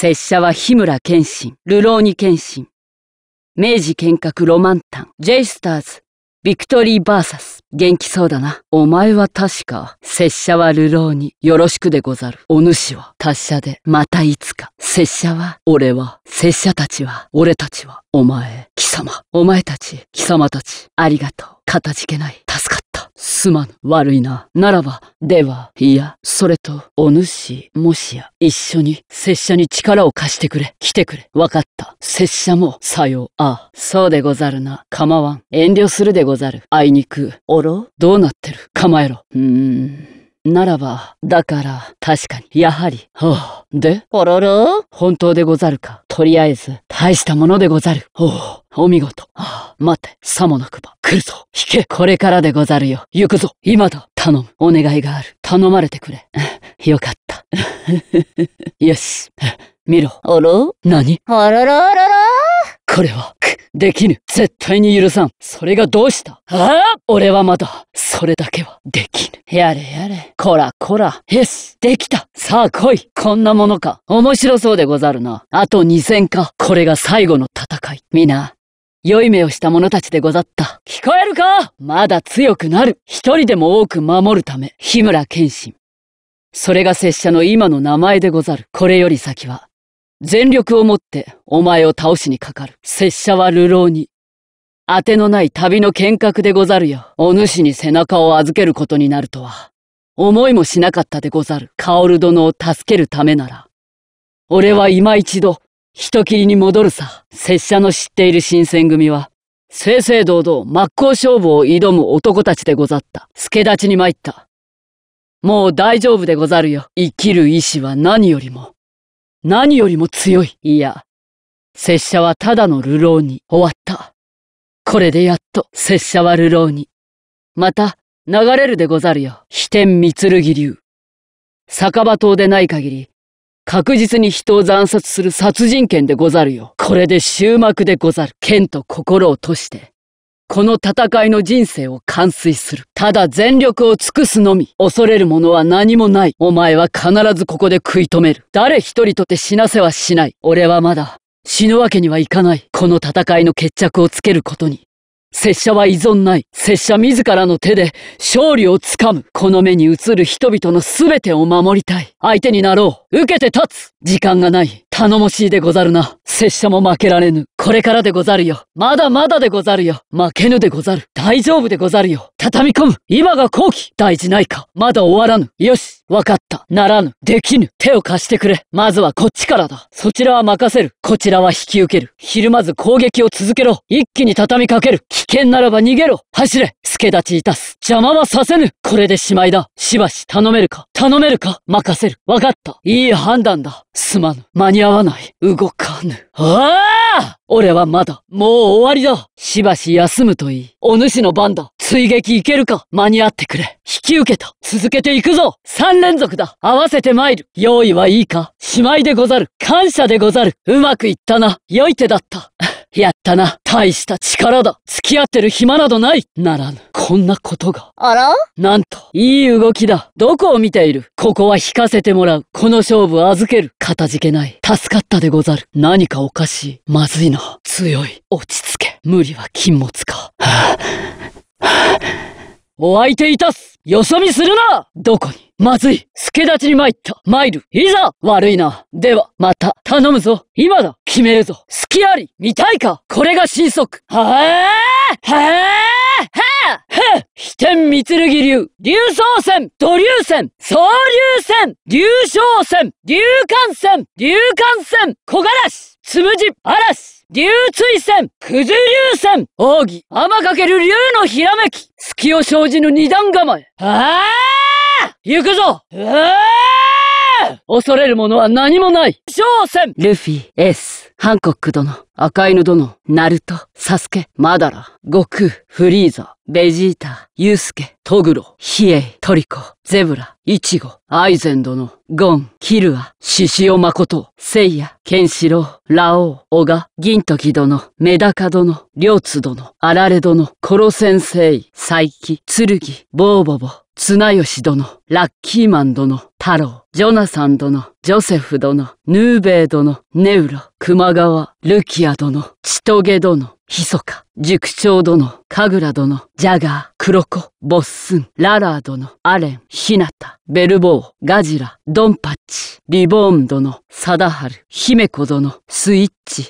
拙者は日村謙信、流浪に謙信、明治剣閣ロマンタン、ジェイスターズ、ビクトリーバーサス。元気そうだな。お前は確か、拙者は流浪に、よろしくでござる。お主は達者で、またいつか。拙者は、俺は、拙者たちは、俺たちは、お前、貴様、お前たち、貴様たち、ありがとう。かたじけない。助かった。すまん、悪いな。ならば、では、いや、それと、お主、もしや、一緒に、拙者に力を貸してくれ。来てくれ。わかった。拙者も、さよう。ああ、そうでござるな。構わん。遠慮するでござる。あいにく、おろどうなってる構えろ。うーん。ならば、だから、確かに、やはり、はあ、で、おろろ本当でござるか。とりあえず、大したものでござる。おお、お見事。はあ待て、さもなくば、来るぞ、引け、これからでござるよ、行くぞ、今だ、頼む、お願いがある、頼まれてくれ。よかった。よし、見ろ。あら何あららららこれは、く、できぬ。絶対に許さん。それがどうしたああ俺はまだ、それだけは、できぬ。やれやれ。こらこら。よし、できた。さあ来い。こんなものか。面白そうでござるな。あと2000か。これが最後の戦い。みな、良い目をした者たちでござった。聞こえるかまだ強くなる。一人でも多く守るため、日村謙信。それが拙者の今の名前でござる。これより先は、全力をもってお前を倒しにかかる。拙者は流浪に。当てのない旅の見学でござるよ。お主に背中を預けることになるとは、思いもしなかったでござる。薫殿を助けるためなら、俺は今一度、人斬りに戻るさ。拙者の知っている新選組は、正々堂々真っ向勝負を挑む男たちでござった。助立ちに参った。もう大丈夫でござるよ。生きる意志は何よりも、何よりも強い。いや、拙者はただの流浪に終わった。これでやっと拙者は流浪に。また、流れるでござるよ。飛天三剣流。酒場島でない限り、確実に人を惨殺する殺人剣でござるよ。これで終幕でござる。剣と心を閉して、この戦いの人生を完遂する。ただ全力を尽くすのみ。恐れるものは何もない。お前は必ずここで食い止める。誰一人とて死なせはしない。俺はまだ、死ぬわけにはいかない。この戦いの決着をつけることに、拙者は依存ない。拙者自らの手で勝利をつかむ。この目に映る人々の全てを守りたい。相手になろう。受けて立つ。時間がない。頼もしいでござるな。拙者も負けられぬ。これからでござるよ。まだまだでござるよ。負けぬでござる。大丈夫でござるよ。畳み込む。今が好機。大事ないか。まだ終わらぬ。よし。わかった。ならぬ。できぬ。手を貸してくれ。まずはこっちからだ。そちらは任せる。こちらは引き受ける。ひるまず攻撃を続けろ。一気に畳みかける。危険ならば逃げろ。走れ。助立ちいたす。邪魔はさせぬ。これでしまいだ。しばし頼めるか。頼めるか任せる。わかった。いい判断だ。すまぬ。間に合わない。動かぬ。ああ俺はまだ。もう終わりだ。しばし休むといい。お主の番だ。追撃いけるか間に合ってくれ。引き受けた。続けていくぞ !3 連続だ合わせて参る用意はいいかしまいでござる感謝でござるうまくいったな良い手だった。やったな。大した力だ。付き合ってる暇などない。ならぬ。こんなことが。あらなんと、いい動きだ。どこを見ているここは引かせてもらう。この勝負預ける。かたじけない。助かったでござる。何かおかしい。まずいな。強い。落ち着け。無理は禁物か。はあお相手いたすよそ見するなどこにまずい助立ちに参った参るいざ悪いなでは、また、頼むぞ今だ決めるぞ好きあり見たいかこれが新速はえはえはえはあ飛天三剣流、竜昇戦、土竜戦、総流戦、竜昇戦、竜艦戦、流艦戦、小柄し、つむじ、嵐、竜追戦、くず流戦、奥義、雨かける竜のひらめき、月を生じぬ二段構え。ああ行くぞああ恐れるものは何もない昇戦ルフィ、エス。ハンコック殿、赤犬殿、ナルト、サスケ、マダラ、悟空、フリーザ、ベジータ、ユースケ、トグロ、ヒエイ、トリコ、ゼブラ、イチゴ、アイゼン殿、ゴン、キルア、シシオマコト、セイヤ、ケンシロウ、ラオウ、オガ、ギントキ殿、メダカ殿、リョウツ殿、アラレ殿、コロセンセイ、サイキ、ツルギ、ボーボボ、綱吉殿、ラッキーマン殿、タロウ、ジョナサン殿、ジョセフ殿、ヌーベイ殿、ネウロ、熊川、ルキア殿、チトゲ殿、ヒソカ、塾長殿、カグラ殿、ジャガー、クロコ、ボッスン、ララー殿、アレン、ヒナタ、ベルボー、ガジラ、ドンパッチ、リボーン殿、サダハル、ヒメコ殿、スイッチ、